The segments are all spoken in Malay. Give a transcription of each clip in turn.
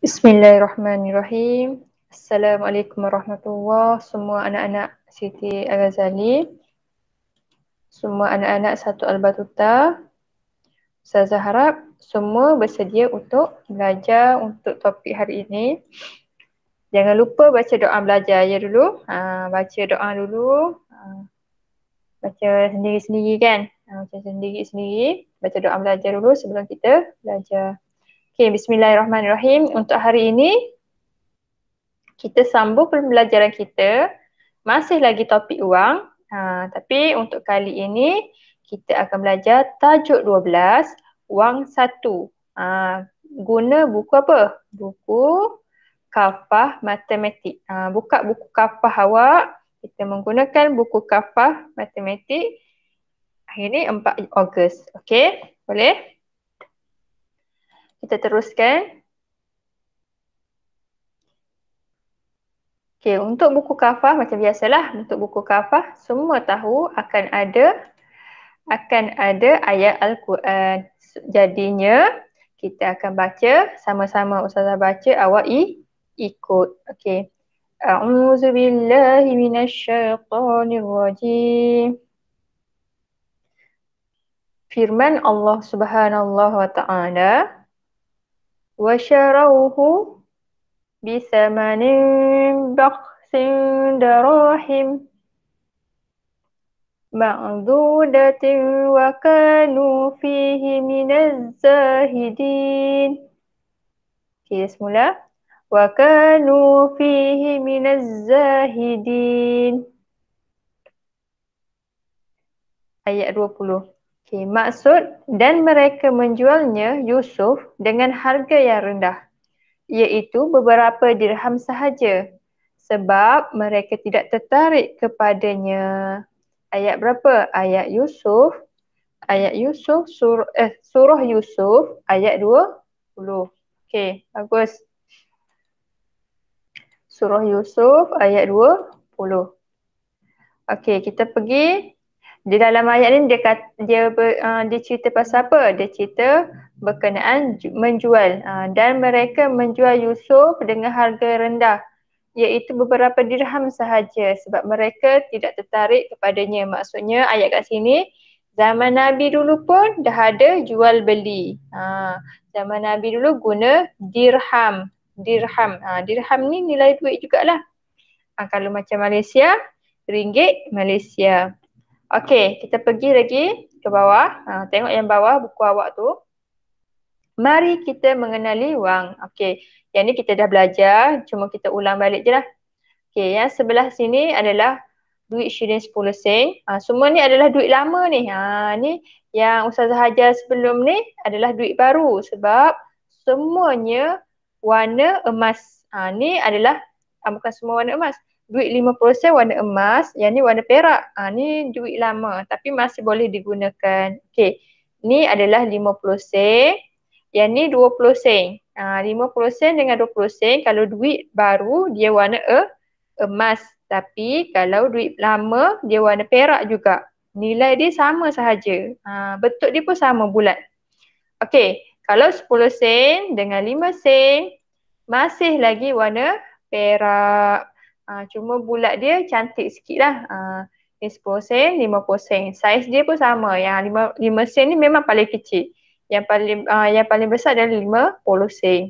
Bismillahirrahmanirrahim. Assalamualaikum warahmatullahi semua anak-anak Siti Al-Ghazali. Semua anak-anak satu Al-Batuta. Saya harap semua bersedia untuk belajar untuk topik hari ini. Jangan lupa baca doa belajar ya dulu. Ha, baca doa dulu. Ha, baca sendiri-sendiri kan? Ha, baca sendiri-sendiri. Baca doa belajar dulu sebelum kita belajar. Okay, bismillahirrahmanirrahim. Untuk hari ini, kita sambung pembelajaran kita. Masih lagi topik uang. Ha, tapi untuk kali ini, kita akan belajar tajuk 12, Uang 1. Ha, guna buku apa? Buku kafah matematik. Ha, buka buku kafah awak. Kita menggunakan buku kafah matematik. Hari ini 4 Ogos. Okey, Boleh? kita teruskan. Okey, untuk buku kafah macam biasalah, untuk buku kafah semua tahu akan ada akan ada ayat al-Quran. Jadinya kita akan baca sama-sama ustazah baca awak i, ikut. Okey. A'udzu billahi minasyaitonir rajim. Firman Allah Subhanahu wa ta'ala وَشَرَوْهُ بِثَمَنٍ بَخْسٍ دَرَاهِمْ مَعْذُودَةٍ وَكَانُوا فِيهِ مِنَ الزَّاهِدِينَ Okay, semula. وَكَانُوا فِيهِ مِنَ الزَّاهِدِينَ Ayat 20. Okay, maksud dan mereka menjualnya Yusuf dengan harga yang rendah iaitu beberapa dirham sahaja sebab mereka tidak tertarik kepadanya. Ayat berapa? Ayat Yusuf. Ayat Yusuf sur, eh, surah Yusuf ayat 20. Okey, bagus. Surah Yusuf ayat 20. Okey, kita pergi di dalam ayat ni dia kata, dia uh, dia cerita pasal apa? Dia cerita berkenaan menjual uh, dan mereka menjual Yusuf dengan harga rendah iaitu beberapa dirham sahaja sebab mereka tidak tertarik kepadanya. Maksudnya ayat kat sini zaman Nabi dulu pun dah ada jual beli. Ha, zaman Nabi dulu guna dirham. Dirham. Ha, dirham ni nilai duit jugalah. Ha, kalau macam Malaysia, ringgit Malaysia. Okey, kita pergi lagi ke bawah. Ha, tengok yang bawah buku awak tu. Mari kita mengenali wang. Okey, yang ni kita dah belajar. Cuma kita ulang balik je lah. Okey, yang sebelah sini adalah duit syirin 10 sen. Ha, semua ni adalah duit lama ni. Ha, ni yang usaha Hajar sebelum ni adalah duit baru sebab semuanya warna emas. Ha, ni adalah, ha, bukan semua warna emas duit lima puluh sen warna emas, yang ni warna perak. Ha, ni duit lama tapi masih boleh digunakan. Okey, ni adalah lima puluh sen, yang ni puluh sen. Ha, puluh sen dengan dua puluh sen, kalau duit baru dia warna uh, emas. Tapi kalau duit lama dia warna perak juga. Nilai dia sama sahaja. Ha, ah, bentuk dia pun sama bulat. Okey, kalau sepuluh sen dengan lima sen, masih lagi warna perak uh, cuma bulat dia cantik sikit lah ah, uh, 10 sen, 50 sen. Saiz dia pun sama. Yang 5, 5 sen ni memang paling kecil. Yang paling uh, yang paling besar adalah 50 sen.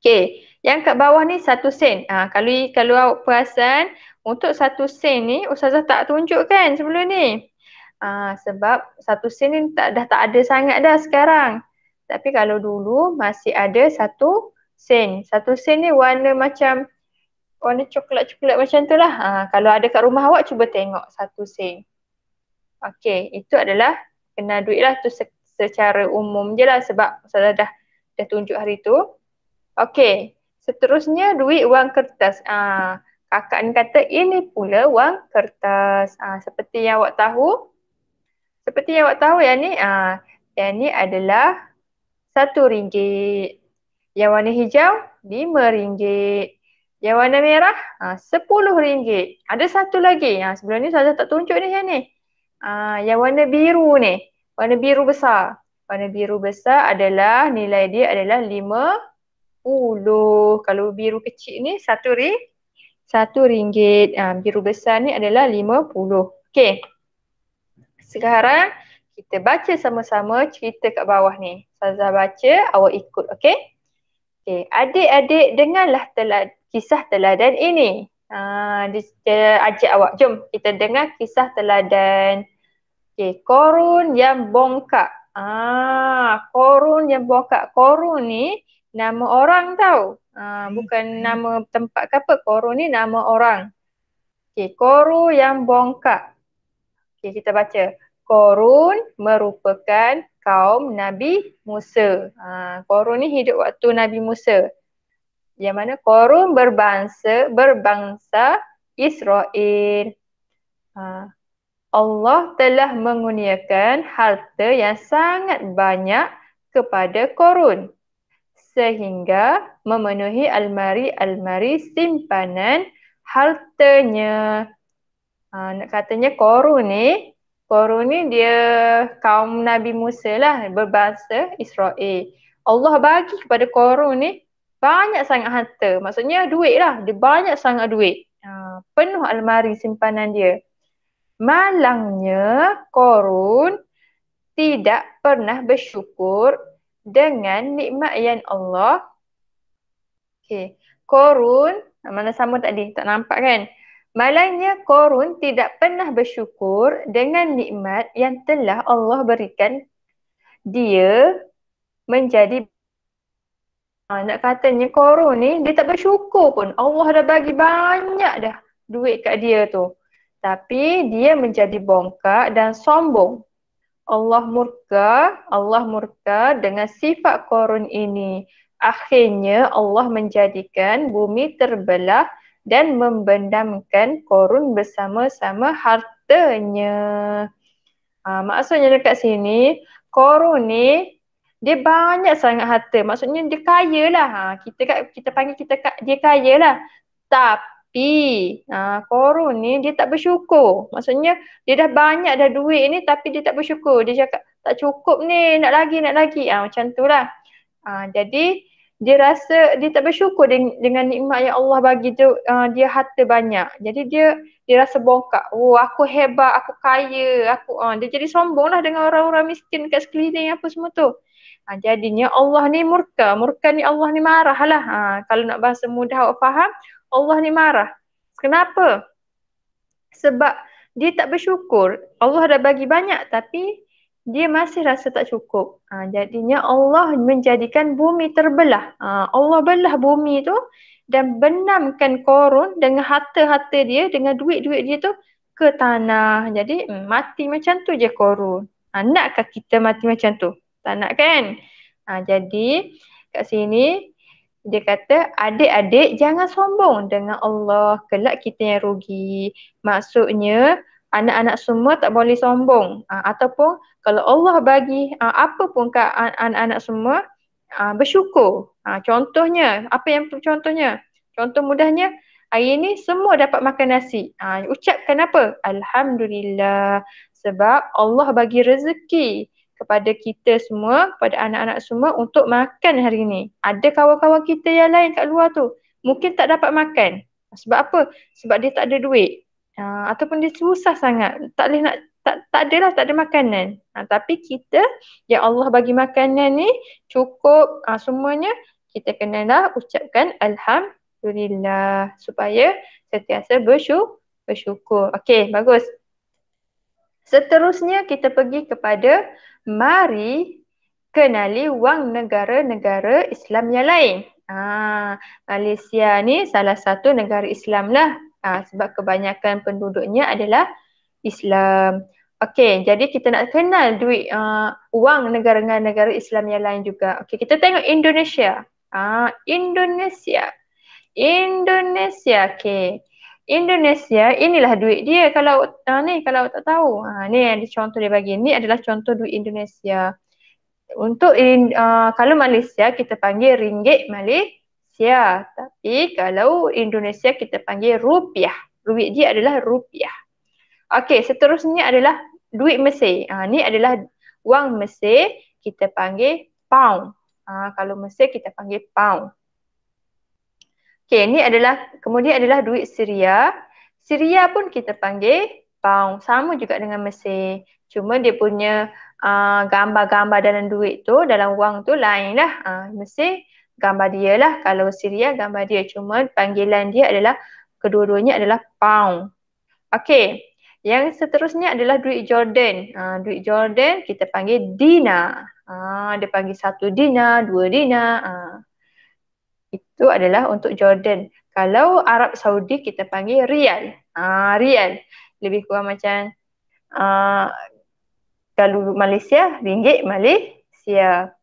Okay. Yang kat bawah ni 1 sen. Uh, kalau kalau awak perasan untuk 1 sen ni Ustazah tak tunjukkan sebelum ni. Uh, sebab 1 sen ni tak, dah tak ada sangat dah sekarang. Tapi kalau dulu masih ada 1 sen. 1 sen ni warna macam warna oh, coklat-coklat macam tu lah. Ha, kalau ada kat rumah awak, cuba tengok satu sen. Okey, itu adalah kena duit lah tu secara umum je lah sebab saya dah, dah tunjuk hari tu. Okey, seterusnya duit wang kertas. Ha, kakak ni kata ini pula wang kertas. Ha, seperti yang awak tahu, seperti yang awak tahu yang ni, ha, yang ni adalah satu ringgit. Yang warna hijau, lima ringgit. Yang warna merah ha, RM10. ada satu lagi. Ha, sebelum ni saya tak tunjuk ni yang ni. Ha, yang warna biru ni. Warna biru besar. Warna biru besar adalah nilai dia adalah RM50. Kalau biru kecil ni satu ring. Satu ringgit. Ha, biru besar ni adalah lima puluh. Okay. Sekarang kita baca sama-sama cerita kat bawah ni. Saza baca, awak ikut. Okay. Okay. Adik-adik dengarlah telah kisah teladan ini. Uh, dia, ajak awak. Jom kita dengar kisah teladan. Okay, korun yang bongkak. Ah, korun yang bongkak. Korun ni nama orang tau. Ah, bukan hmm. nama tempat ke apa. Korun ni nama orang. Okay, korun yang bongkak. Okay, kita baca. Korun merupakan kaum Nabi Musa. Ah, korun ni hidup waktu Nabi Musa yang mana korun berbangsa berbangsa Israel. Ha. Allah telah menguniakan harta yang sangat banyak kepada korun sehingga memenuhi almari-almari simpanan hartanya. Ha, nak katanya korun ni, korun ni dia kaum Nabi Musa lah berbangsa Israel. Allah bagi kepada korun ni banyak sangat harta. Maksudnya duit lah. Dia banyak sangat duit. Ha, penuh almari simpanan dia. Malangnya korun tidak pernah bersyukur dengan nikmat yang Allah. Okay. Korun, ha, mana sama tadi? Tak nampak kan? Malangnya korun tidak pernah bersyukur dengan nikmat yang telah Allah berikan dia menjadi Ha, nak katanya korun ni dia tak bersyukur pun. Allah dah bagi banyak dah duit kat dia tu. Tapi dia menjadi bongkak dan sombong. Allah murka, Allah murka dengan sifat korun ini. Akhirnya Allah menjadikan bumi terbelah dan membendamkan korun bersama-sama hartanya. Ha, maksudnya dekat sini, korun ni dia banyak sangat harta. Maksudnya dia kaya lah. Ha, kita kat, kita panggil kita kat, dia kaya lah. Tapi ha, korun ni dia tak bersyukur. Maksudnya dia dah banyak dah duit ni tapi dia tak bersyukur. Dia cakap tak cukup ni nak lagi nak lagi. Ha, macam tu lah. Ha, jadi dia rasa dia tak bersyukur dengan, dengan nikmat yang Allah bagi tu, uh, dia harta banyak. Jadi dia dia rasa bongkak. Oh aku hebat, aku kaya, aku uh. dia jadi sombong lah dengan orang-orang miskin kat sekeliling apa semua tu. Ha, jadinya Allah ni murka, murka ni Allah ni marah lah. Ha, kalau nak bahasa mudah awak faham, Allah ni marah. Kenapa? Sebab dia tak bersyukur. Allah dah bagi banyak tapi dia masih rasa tak cukup. Ha, jadinya Allah menjadikan bumi terbelah. Ha, Allah belah bumi tu dan benamkan korun dengan harta-harta dia, dengan duit-duit dia tu ke tanah. Jadi mati macam tu je korun. Ha, nakkah kita mati macam tu? tak nak kan? Ha, jadi kat sini dia kata adik-adik jangan sombong dengan Allah kelak kita yang rugi. Maksudnya anak-anak semua tak boleh sombong ha, ataupun kalau Allah bagi ha, apa pun kat anak-anak semua ha, bersyukur. Ha, contohnya apa yang contohnya? Contoh mudahnya hari ni semua dapat makan nasi. Ha, ucapkan apa? Alhamdulillah sebab Allah bagi rezeki kepada kita semua, kepada anak-anak semua untuk makan hari ini. Ada kawan-kawan kita yang lain kat luar tu. Mungkin tak dapat makan. Sebab apa? Sebab dia tak ada duit. Ha, ataupun dia susah sangat. Tak boleh nak, tak, tak adalah, tak ada makanan. Ha, tapi kita, ya Allah bagi makanan ni cukup ha, semuanya, kita kenalah ucapkan Alhamdulillah. Supaya sentiasa bersyukur. bersyukur. Okey, bagus. Seterusnya kita pergi kepada mari kenali wang negara-negara Islam yang lain. Ah, Malaysia ni salah satu negara Islam lah ah, sebab kebanyakan penduduknya adalah Islam. Okey, jadi kita nak kenal duit uh, wang negara-negara Islam yang lain juga. Okey, kita tengok Indonesia. Ah, Indonesia. Indonesia. Okey. Indonesia inilah duit dia kalau uh, ni kalau tak tahu. Ha ni yang contoh dia bagi. Ni adalah contoh duit Indonesia. Untuk uh, kalau Malaysia kita panggil ringgit Malaysia. Tapi kalau Indonesia kita panggil rupiah. Duit dia adalah rupiah. Okey, seterusnya adalah duit Mesir. Ha ni adalah wang Mesir kita panggil pound. Uh, kalau Mesir kita panggil pound. Okay, ini adalah, kemudian adalah duit Syria. Syria pun kita panggil pound. Sama juga dengan Mesir. Cuma dia punya uh, gambar-gambar dalam duit tu, dalam wang tu lainlah lah. Uh, Mesir, gambar dia lah. Kalau Syria, gambar dia. Cuma panggilan dia adalah, kedua-duanya adalah pound. Okay, yang seterusnya adalah duit Jordan. Uh, duit Jordan kita panggil dina. Uh, dia panggil satu dina, dua dina. Uh tu adalah untuk Jordan. Kalau Arab Saudi kita panggil Rial. Ah uh, Rial. Lebih kurang macam uh, kalau Malaysia ringgit Malaysia.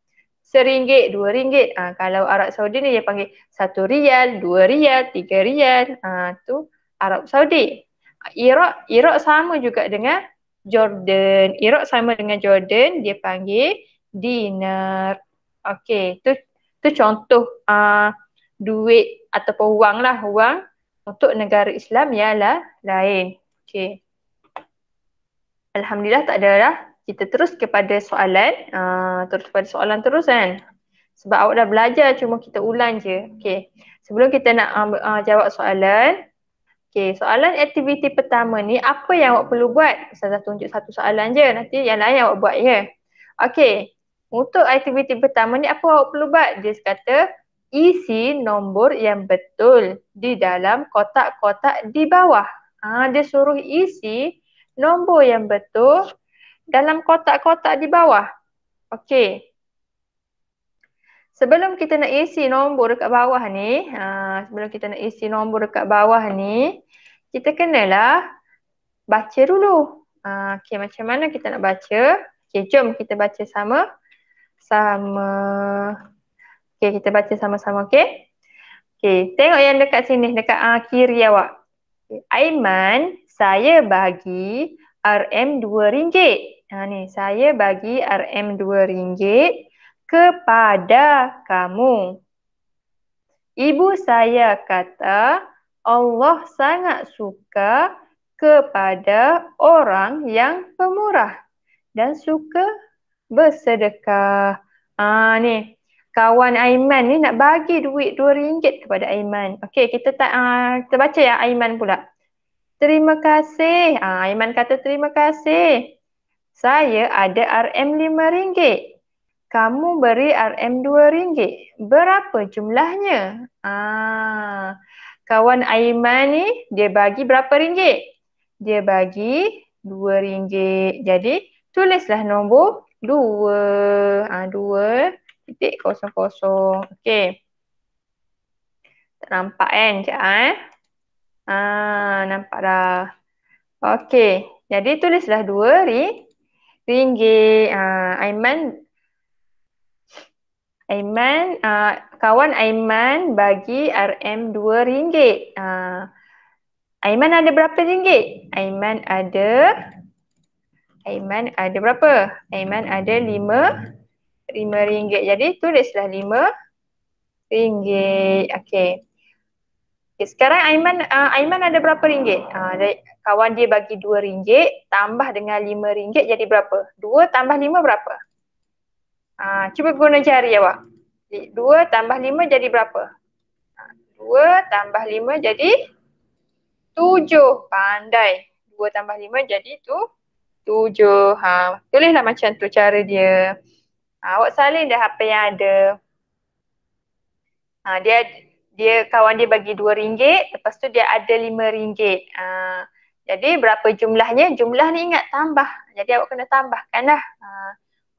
Seringgit, dua ringgit. Ah uh, kalau Arab Saudi ni dia panggil satu rial, dua rial, tiga rial. Ah uh, tu Arab Saudi. Iraq, Iraq sama juga dengan Jordan. Iraq sama dengan Jordan, dia panggil dinar. Okey, tu tu contoh ah uh, duit ataupun wang lah wang untuk negara Islam ya lah, lain. Okay. Alhamdulillah tak ada lah. Kita terus kepada soalan. Uh, terus kepada soalan terus kan. Sebab awak dah belajar cuma kita ulang je. Okay. Sebelum kita nak uh, uh, jawab soalan. Okay. Soalan aktiviti pertama ni apa yang awak perlu buat? Ustazah tunjuk satu soalan je. Nanti yang lain awak buat ya. Okay. Untuk aktiviti pertama ni apa awak perlu buat? Dia kata isi nombor yang betul di dalam kotak-kotak di bawah. Ha, dia suruh isi nombor yang betul dalam kotak-kotak di bawah. Okey. Sebelum kita nak isi nombor dekat bawah ni, ha, sebelum kita nak isi nombor dekat bawah ni, kita kenalah baca dulu. Ha, Okey, macam mana kita nak baca? Okey, jom kita baca sama. Sama. Okay, kita baca sama-sama, Okay. Okay, tengok yang dekat sini, dekat uh, kiri awak. Okay. Aiman, saya bagi RM2. Ha ah, ni, saya bagi RM2 kepada kamu. Ibu saya kata Allah sangat suka kepada orang yang pemurah dan suka bersedekah. Ah ha, ni, kawan Aiman ni nak bagi duit RM2 kepada Aiman. Okey, kita tak uh, ah, kita baca ya Aiman pula. Terima kasih. Uh, Aiman kata terima kasih. Saya ada RM5. Kamu beri RM2. Berapa jumlahnya? Ah, uh, kawan Aiman ni dia bagi berapa ringgit? Dia bagi RM2. Jadi tulislah nombor 2. Ah, uh, 2 titik kosong kosong. Okey. Tak nampak kan? Sekejap eh. Ah, nampak dah. Okey. Jadi tulislah dua ri. Ringgit. Ah, Aiman. Aiman. Ah, kawan Aiman bagi RM2 ringgit. Ah, Aiman ada berapa ringgit? Aiman ada Aiman ada berapa? Aiman ada lima Lima ringgit. Jadi tulislah RM5. Okay. okay. Sekarang Aiman uh, Aiman ada berapa ringgit? Uh, dari, kawan dia bagi dua ringgit. tambah dengan lima ringgit, jadi berapa? Dua tambah lima berapa? Uh, cuba guna jari awak. Dua tambah lima jadi berapa? Uh, dua tambah lima jadi tujuh, Pandai. Dua tambah lima jadi tu tujuh. Ha. Tulislah macam tu cara dia. Ah, awak salin dah apa yang ada. Ha, dia dia kawan dia bagi dua ringgit, lepas tu dia ada lima ringgit. Uh, jadi berapa jumlahnya? Jumlah ni ingat tambah. Jadi awak kena tambahkan lah. Ha,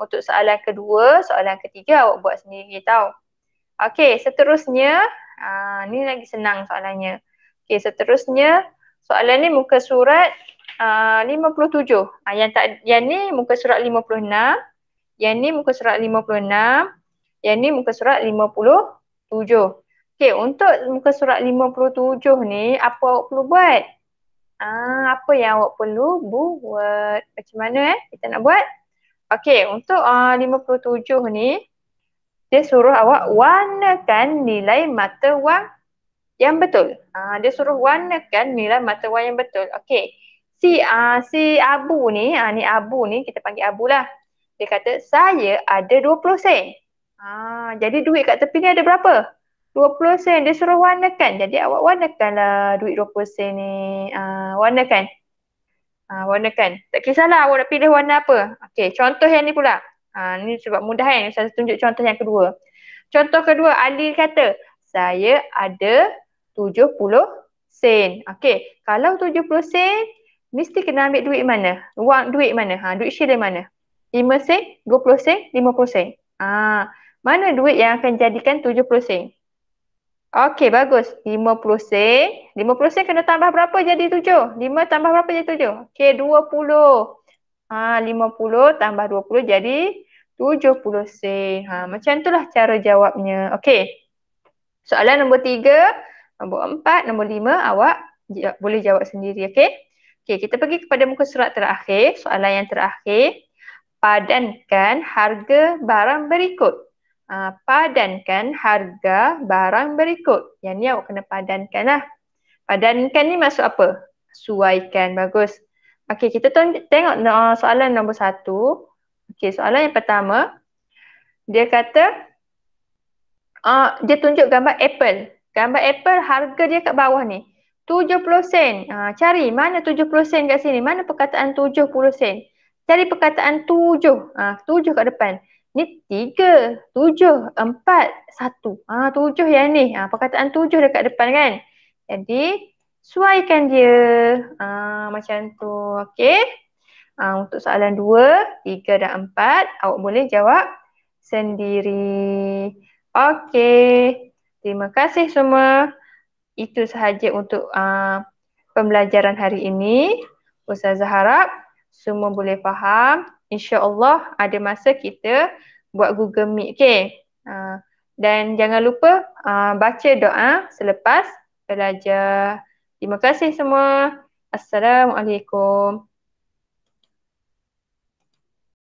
untuk soalan kedua, soalan ketiga awak buat sendiri tau. Okey, seterusnya. Ha, ni lagi senang soalannya. Okey, seterusnya. Soalan ni muka surat uh, 57. Ha, yang, tak, yang ni muka surat 56. Yang ni muka surat 56. Yang ni muka surat 57. Okey, untuk muka surat 57 ni apa awak perlu buat? Ah, apa yang awak perlu buat? Macam mana eh kita nak buat? Okey, untuk ah, uh, 57 ni dia suruh awak warnakan nilai mata wang yang betul. Ah, dia suruh warnakan nilai mata wang yang betul. Okey. Si ah uh, si Abu ni, ah uh, ni Abu ni kita panggil Abu lah. Dia kata, saya ada 20 sen. Ha, jadi duit kat tepi ni ada berapa? 20 sen. Dia suruh warnakan. Jadi awak warnakanlah duit 20 sen ni. Ha, warnakan. Ha, warnakan. Tak kisahlah awak nak pilih warna apa. Okey. contoh yang ni pula. Ha, ni sebab mudah kan. Saya tunjuk contoh yang kedua. Contoh kedua, Ali kata, saya ada 70 sen. Okey. kalau 70 sen, mesti kena ambil duit mana? Wang duit mana? Ha, duit shilling mana? 5 sen, 20 sen, 50 sen. Ah, mana duit yang akan jadikan 70 sen? Okey, bagus. 50 sen. 50 sen kena tambah berapa jadi 7? 5 tambah berapa jadi 7? Okey, 20. Ha, 50 tambah 20 jadi 70 sen. Ha, macam itulah cara jawabnya. Okey. Soalan nombor 3, nombor 4, nombor 5 awak boleh jawab sendiri. Okey. Okey, kita pergi kepada muka surat terakhir. Soalan yang terakhir padankan harga barang berikut. Uh, padankan harga barang berikut. Yang ni awak kena padankan lah. Padankan ni masuk apa? Suaikan. Bagus. Okey, kita teng- tengok no- soalan nombor satu. Okey, soalan yang pertama. Dia kata, uh, dia tunjuk gambar apple. Gambar apple harga dia kat bawah ni. 70 sen. Uh, cari mana 70 sen kat sini. Mana perkataan 70 sen? cari perkataan tujuh. Ha, tujuh kat depan. Ni tiga, tujuh, empat, satu. Ha, tujuh yang ni. Ha, perkataan tujuh dekat depan kan. Jadi, suaikan dia. Ha, macam tu. Okey. Ha, untuk soalan dua, tiga dan empat, awak boleh jawab sendiri. Okey. Terima kasih semua. Itu sahaja untuk uh, pembelajaran hari ini. Ustazah harap semua boleh faham. InsyaAllah ada masa kita buat Google Meet, okay? Uh, dan jangan lupa uh, baca doa selepas belajar. Terima kasih semua. Assalamualaikum.